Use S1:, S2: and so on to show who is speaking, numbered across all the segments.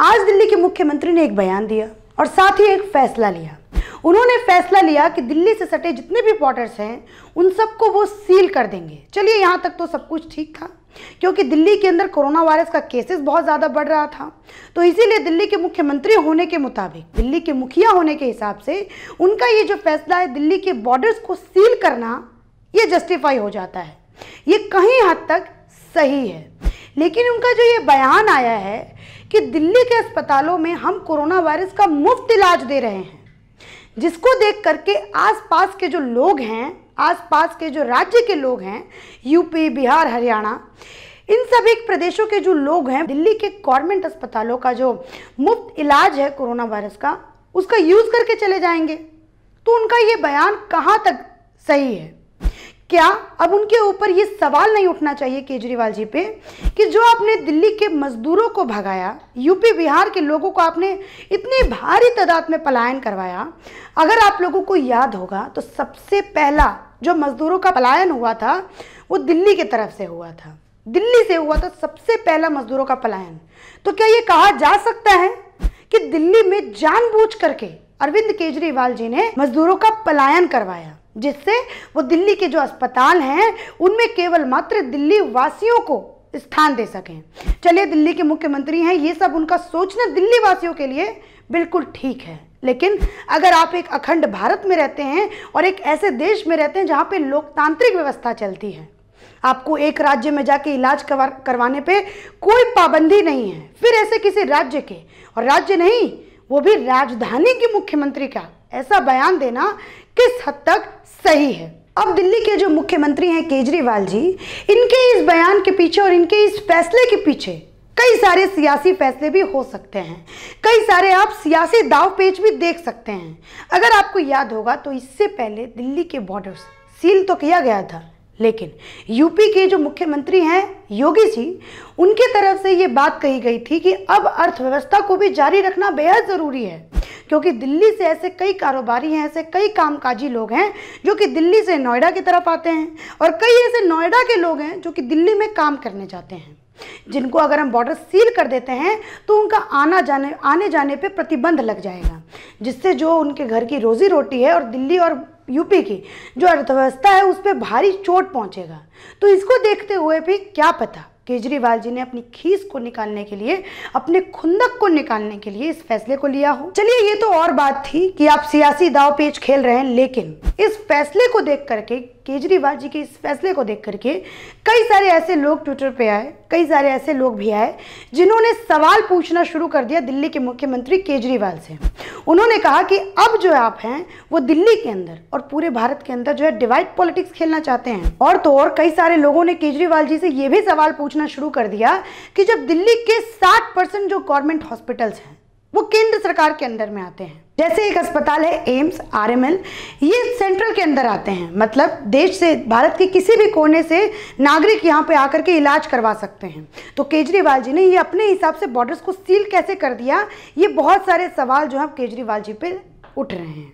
S1: आज दिल्ली के मुख्यमंत्री ने एक बयान दिया और साथ ही एक फैसला लिया उन्होंने फैसला लिया कि दिल्ली से सटे जितने भी बॉर्डर्स हैं उन सबको वो सील कर देंगे चलिए यहाँ तक तो सब कुछ ठीक था क्योंकि दिल्ली के अंदर कोरोना वायरस का केसेस बहुत ज़्यादा बढ़ रहा था तो इसीलिए दिल्ली के मुख्यमंत्री होने के मुताबिक दिल्ली के मुखिया होने के हिसाब से उनका ये जो फैसला है दिल्ली के बॉर्डर्स को सील करना ये जस्टिफाई हो जाता है ये कहीं हद तक सही है लेकिन उनका जो ये बयान आया है कि दिल्ली के अस्पतालों में हम कोरोना वायरस का मुफ्त इलाज दे रहे हैं जिसको देख करके आसपास के जो लोग हैं आसपास के जो राज्य के लोग हैं यूपी बिहार हरियाणा इन सभी प्रदेशों के जो लोग हैं दिल्ली के गवर्नमेंट अस्पतालों का जो मुफ्त इलाज है कोरोना वायरस का उसका यूज़ करके चले जाएंगे तो उनका ये बयान कहाँ तक सही है क्या अब उनके ऊपर ये सवाल नहीं उठना चाहिए केजरीवाल जी पे कि जो आपने दिल्ली के मजदूरों को भगाया यूपी बिहार के लोगों को आपने इतनी भारी तादाद में पलायन करवाया अगर आप लोगों को याद होगा तो सबसे पहला जो मजदूरों का पलायन हुआ था वो दिल्ली की तरफ से हुआ था दिल्ली से हुआ था सबसे पहला मजदूरों का पलायन तो क्या ये कहा जा सकता है कि दिल्ली में जानबूझ करके अरविंद केजरीवाल जी ने मजदूरों का पलायन करवाया जिससे वो दिल्ली के जो अस्पताल हैं उनमें केवल मात्र दिल्ली वासियों को स्थान दे सकें चलिए दिल्ली के मुख्यमंत्री हैं ये सब उनका सोचना दिल्ली वासियों के लिए बिल्कुल ठीक है लेकिन अगर आप एक अखंड भारत में रहते हैं और एक ऐसे देश में रहते हैं जहाँ पे लोकतांत्रिक व्यवस्था चलती है आपको एक राज्य में जाके इलाज करवाने पे कोई पाबंदी नहीं है फिर ऐसे किसी राज्य के और राज्य नहीं वो भी राजधानी के मुख्यमंत्री का ऐसा बयान देना किस हद तक सही है अब दिल्ली के जो मुख्यमंत्री हैं केजरीवाल जी इनके इस बयान के पीछे और इनके इस फैसले के पीछे कई सारे सियासी फैसले भी हो सकते हैं कई सारे आप सियासी दाव पेच भी देख सकते हैं अगर आपको याद होगा तो इससे पहले दिल्ली के बॉर्डर्स सील तो किया गया था लेकिन यूपी के जो मुख्यमंत्री हैं योगी जी उनके तरफ से ये बात कही गई थी कि अब अर्थव्यवस्था को भी जारी रखना बेहद ज़रूरी है क्योंकि दिल्ली से ऐसे कई कारोबारी हैं ऐसे कई कामकाजी लोग हैं जो कि दिल्ली से नोएडा की तरफ आते हैं और कई ऐसे नोएडा के लोग हैं जो कि दिल्ली में काम करने जाते हैं जिनको अगर हम बॉर्डर सील कर देते हैं तो उनका आना जाने आने जाने पर प्रतिबंध लग जाएगा जिससे जो उनके घर की रोजी रोटी है और दिल्ली और यूपी की जो अर्थव्यवस्था है उस पर भारी चोट पहुंचेगा तो इसको देखते हुए भी क्या पता केजरीवाल जी ने अपनी खीस को निकालने के लिए अपने खुंदक को निकालने के लिए इस फैसले को लिया हो चलिए ये तो और बात थी कि आप सियासी दाव पेच खेल रहे हैं लेकिन इस फैसले को देख करके केजरीवाल जी के इस फैसले को देख करके कई सारे ऐसे लोग ट्विटर पे आए कई सारे ऐसे लोग भी आए जिन्होंने सवाल पूछना शुरू कर दिया दिल्ली के मुख्यमंत्री केजरीवाल से उन्होंने कहा कि अब जो आप हैं वो दिल्ली के अंदर और पूरे भारत के अंदर जो है डिवाइड पॉलिटिक्स खेलना चाहते हैं और तो और कई सारे लोगों ने केजरीवाल जी से ये भी सवाल पूछ सोचना शुरू कर दिया कि जब दिल्ली के 60 परसेंट जो गवर्नमेंट हॉस्पिटल्स हैं वो केंद्र सरकार के अंदर में आते हैं जैसे एक अस्पताल है एम्स आरएमएल ये सेंट्रल के अंदर आते हैं मतलब देश से भारत के किसी भी कोने से नागरिक यहाँ पे आकर के इलाज करवा सकते हैं तो केजरीवाल जी ने ये अपने हिसाब से बॉर्डर्स को सील कैसे कर दिया ये बहुत सारे सवाल जो है केजरीवाल जी पे उठ रहे हैं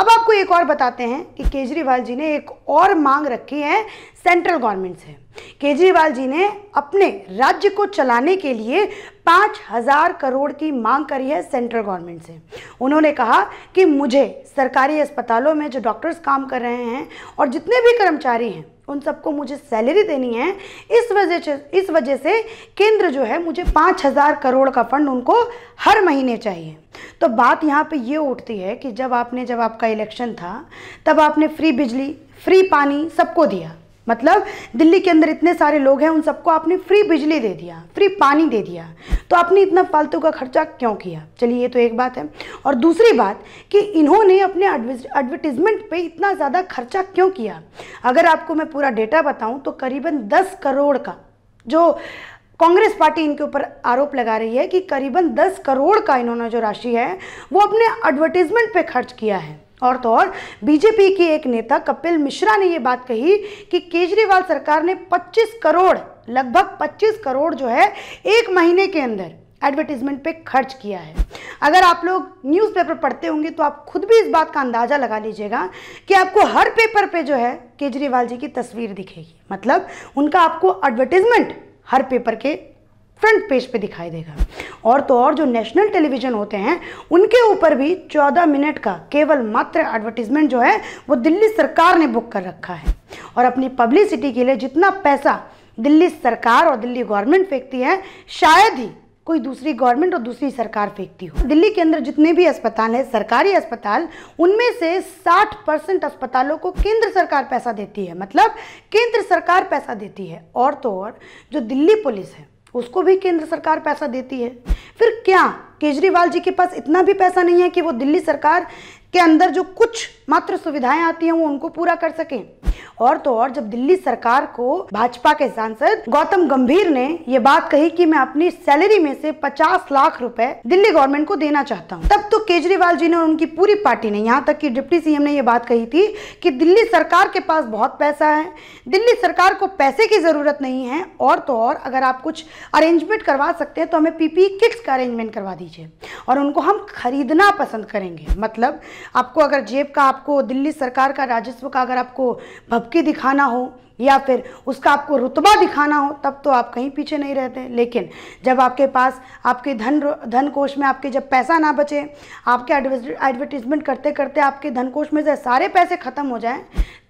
S1: अब आपको एक और बताते हैं कि केजरीवाल जी ने एक और मांग रखी है सेंट्रल गवर्नमेंट से केजरीवाल जी ने अपने राज्य को चलाने के लिए पाँच हजार करोड़ की मांग करी है सेंट्रल गवर्नमेंट से उन्होंने कहा कि मुझे सरकारी अस्पतालों में जो डॉक्टर्स काम कर रहे हैं और जितने भी कर्मचारी हैं उन सबको मुझे सैलरी देनी है इस वजह से इस वजह से केंद्र जो है मुझे पाँच हज़ार करोड़ का फंड उनको हर महीने चाहिए तो बात यहाँ पे ये उठती है कि जब आपने जब आपका इलेक्शन था तब आपने फ्री बिजली फ्री पानी सबको दिया मतलब दिल्ली के अंदर इतने सारे लोग हैं उन सबको आपने फ्री बिजली दे दिया फ्री पानी दे दिया तो आपने इतना फालतू का खर्चा क्यों किया चलिए ये तो एक बात है और दूसरी बात कि इन्होंने अपने एडवर्टीजमेंट पे इतना ज़्यादा खर्चा क्यों किया अगर आपको मैं पूरा डेटा बताऊँ तो करीबन दस करोड़ का जो कांग्रेस पार्टी इनके ऊपर आरोप लगा रही है कि करीबन दस करोड़ का इन्होंने जो राशि है वो अपने एडवर्टीजमेंट पर खर्च किया है और तो और बीजेपी के एक नेता कपिल मिश्रा ने ये बात कही कि केजरीवाल सरकार ने 25 करोड़ लगभग 25 करोड़ जो है एक महीने के अंदर एडवर्टीजमेंट पे खर्च किया है अगर आप लोग न्यूज़पेपर पढ़ते होंगे तो आप खुद भी इस बात का अंदाज़ा लगा लीजिएगा कि आपको हर पेपर पे जो है केजरीवाल जी की तस्वीर दिखेगी मतलब उनका आपको एडवर्टीजमेंट हर पेपर के फ्रंट पेज पे दिखाई देगा और तो और जो नेशनल टेलीविज़न होते हैं उनके ऊपर भी 14 मिनट का केवल मात्र एडवर्टीजमेंट जो है वो दिल्ली सरकार ने बुक कर रखा है और अपनी पब्लिसिटी के लिए जितना पैसा दिल्ली सरकार और दिल्ली गवर्नमेंट फेंकती है शायद ही कोई दूसरी गवर्नमेंट और दूसरी सरकार फेंकती हो दिल्ली के अंदर जितने भी अस्पताल हैं सरकारी अस्पताल उनमें से 60 परसेंट अस्पतालों को केंद्र सरकार पैसा देती है मतलब केंद्र सरकार पैसा देती है और तो और जो दिल्ली पुलिस है उसको भी केंद्र सरकार पैसा देती है फिर क्या केजरीवाल जी के पास इतना भी पैसा नहीं है कि वो दिल्ली सरकार के अंदर जो कुछ मात्र सुविधाएं आती हैं वो उनको पूरा कर सकें और तो और जब दिल्ली सरकार को भाजपा के सांसद गौतम गंभीर ने ये बात कही कि मैं अपनी सैलरी में से 50 लाख रुपए दिल्ली गवर्नमेंट को देना चाहता हूँ तब तो केजरीवाल जी ने और उनकी पूरी पार्टी ने यहाँ तक कि डिप्टी सीएम ने ये बात कही थी कि दिल्ली सरकार के पास बहुत पैसा है दिल्ली सरकार को पैसे की जरूरत नहीं है और तो और अगर आप कुछ अरेंजमेंट करवा सकते हैं तो हमें पीपी किट्स e का अरेंजमेंट करवा दीजिए और उनको हम खरीदना पसंद करेंगे मतलब आपको अगर जेब का आपको दिल्ली सरकार का राजस्व का अगर आपको सबकी दिखाना हो या फिर उसका आपको रुतबा दिखाना हो तब तो आप कहीं पीछे नहीं रहते लेकिन जब आपके पास आपके धन धन कोष में आपके जब पैसा ना बचे आपके एडवर्टीजमेंट करते करते आपके धन कोष में से सारे पैसे ख़त्म हो जाएं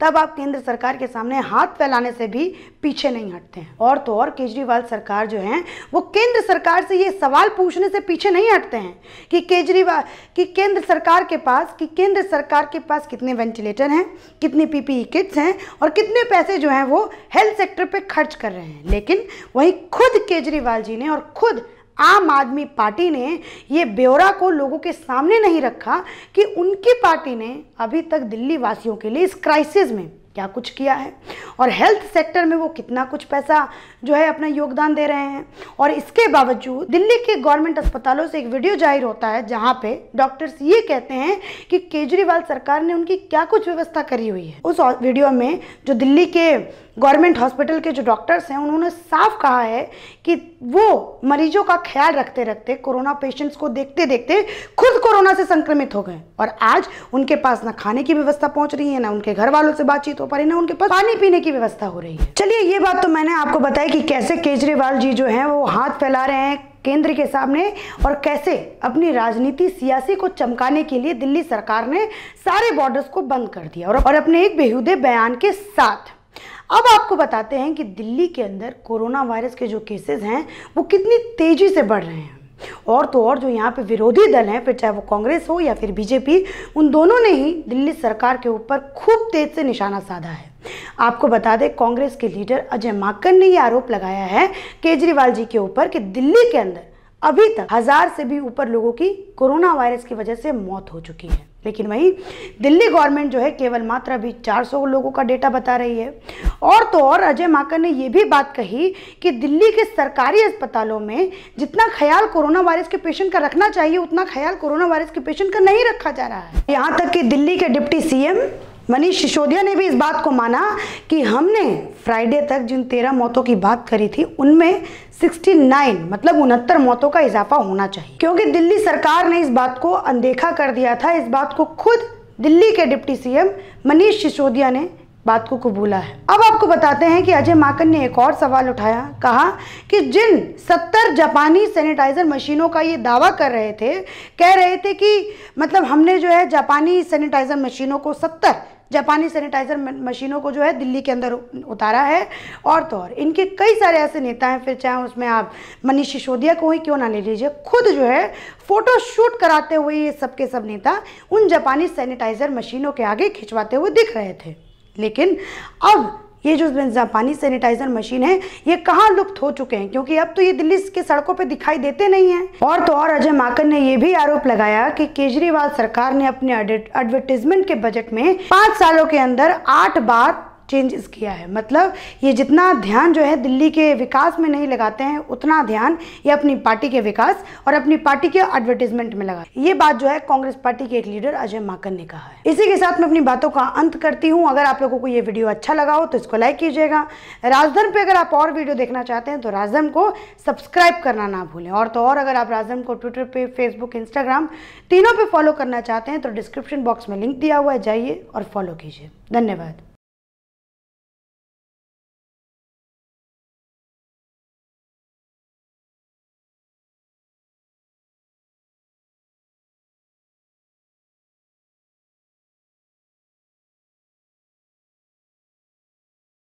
S1: तब आप केंद्र सरकार के सामने हाथ फैलाने से भी पीछे नहीं हटते हैं और तो और केजरीवाल सरकार जो है वो केंद्र सरकार से ये सवाल पूछने से पीछे नहीं हटते हैं कि केजरीवाल कि केंद्र सरकार के पास कि केंद्र सरकार के पास कितने वेंटिलेटर हैं कितने पीपीई किट्स हैं और कितने पैसे जो हैं है वो हेल्थ सेक्टर पे खर्च कर रहे हैं लेकिन वहीं खुद केजरीवाल जी ने और खुद आम आदमी पार्टी ने ये ब्यौरा को लोगों के सामने नहीं रखा कि उनकी पार्टी ने अभी तक दिल्ली वासियों के लिए इस क्राइसिस में क्या कुछ किया है और हेल्थ सेक्टर में वो कितना कुछ पैसा जो है अपना योगदान दे रहे हैं और इसके बावजूद दिल्ली के गवर्नमेंट अस्पतालों से एक वीडियो जाहिर होता है जहां पे डॉक्टर्स ये कहते हैं कि केजरीवाल सरकार ने उनकी क्या कुछ व्यवस्था करी हुई है उस वीडियो में जो दिल्ली के गवर्नमेंट हॉस्पिटल के जो डॉक्टर्स हैं उन्होंने साफ कहा है कि वो मरीजों का ख्याल रखते रखते कोरोना पेशेंट्स को देखते देखते खुद कोरोना से संक्रमित हो गए और आज उनके पास ना खाने की व्यवस्था पहुंच रही है ना उनके घर वालों से बातचीत हो पा रही ना उनके पास पानी पीने की व्यवस्था हो रही है चलिए ये बात तो मैंने आपको बताया कि कैसे केजरीवाल जी जो है वो हाथ फैला रहे हैं केंद्र के सामने और कैसे अपनी राजनीति सियासी को चमकाने के लिए दिल्ली सरकार ने सारे बॉर्डर्स को बंद कर दिया और अपने एक बेहुदे बयान के साथ अब आपको बताते हैं कि दिल्ली के अंदर कोरोना वायरस के जो केसेस हैं वो कितनी तेज़ी से बढ़ रहे हैं और तो और जो यहाँ पे विरोधी दल हैं फिर चाहे वो कांग्रेस हो या फिर बीजेपी उन दोनों ने ही दिल्ली सरकार के ऊपर खूब तेज से निशाना साधा है आपको बता दें कांग्रेस के लीडर अजय माकन ने ये आरोप लगाया है केजरीवाल जी के ऊपर कि दिल्ली के अंदर अभी तक हजार से भी ऊपर लोगों की कोरोना वायरस की वजह से मौत हो चुकी है लेकिन वही दिल्ली गवर्नमेंट जो है केवल मात्र अभी 400 लोगों का डेटा बता रही है और तो और अजय माकर ने यह भी बात कही कि दिल्ली के सरकारी अस्पतालों में जितना ख्याल कोरोना वायरस के पेशेंट का रखना चाहिए उतना ख्याल कोरोना वायरस के पेशेंट का नहीं रखा जा रहा है यहाँ तक कि दिल्ली के डिप्टी सीएम मनीष सिसोदिया ने भी इस बात को माना कि हमने फ्राइडे तक जिन तेरह मौतों की बात करी थी उनमें 69 मतलब उनहत्तर मौतों का इजाफा होना चाहिए क्योंकि दिल्ली सरकार ने इस बात को अनदेखा कर दिया था इस बात को खुद दिल्ली के डिप्टी सीएम मनीष सिसोदिया ने बात को कबूला है अब आपको बताते हैं कि अजय माकन ने एक और सवाल उठाया कहा कि जिन 70 जापानी सैनिटाइजर मशीनों का ये दावा कर रहे थे कह रहे थे कि मतलब हमने जो है जापानी सैनिटाइजर मशीनों को सत्तर जापानी सैनिटाइजर मशीनों को जो है दिल्ली के अंदर उतारा है और तो और इनके कई सारे ऐसे नेता हैं फिर चाहे उसमें आप मनीष सिसोदिया को ही क्यों ना ले लीजिए खुद जो है फोटो शूट कराते हुए ये सबके सब नेता उन जापानी सैनिटाइजर मशीनों के आगे खिंचवाते हुए दिख रहे थे लेकिन अब ये जो जापानी सैनिटाइजर मशीन है ये कहाँ लुप्त हो चुके हैं क्योंकि अब तो ये दिल्ली के सड़कों पे दिखाई देते नहीं हैं और तो और अजय माकन ने ये भी आरोप लगाया कि केजरीवाल सरकार ने अपने एडवर्टीजमेंट के बजट में पांच सालों के अंदर आठ बार चेंजेस किया है मतलब ये जितना ध्यान जो है दिल्ली के विकास में नहीं लगाते हैं उतना ध्यान ये अपनी पार्टी के विकास और अपनी पार्टी के एडवर्टीजमेंट में लगा ये बात जो है कांग्रेस पार्टी के एक लीडर अजय माकन ने कहा है इसी के साथ मैं अपनी बातों का अंत करती हूँ अगर आप लोगों को ये वीडियो अच्छा लगा हो तो इसको लाइक कीजिएगा राजधर्म पे अगर आप और वीडियो देखना चाहते हैं तो राजधर्म को सब्सक्राइब करना ना भूलें और तो और अगर आप राजधर्म को ट्विटर पर फेसबुक इंस्टाग्राम तीनों पर फॉलो करना चाहते हैं तो डिस्क्रिप्शन बॉक्स में लिंक दिया हुआ है जाइए और फॉलो कीजिए धन्यवाद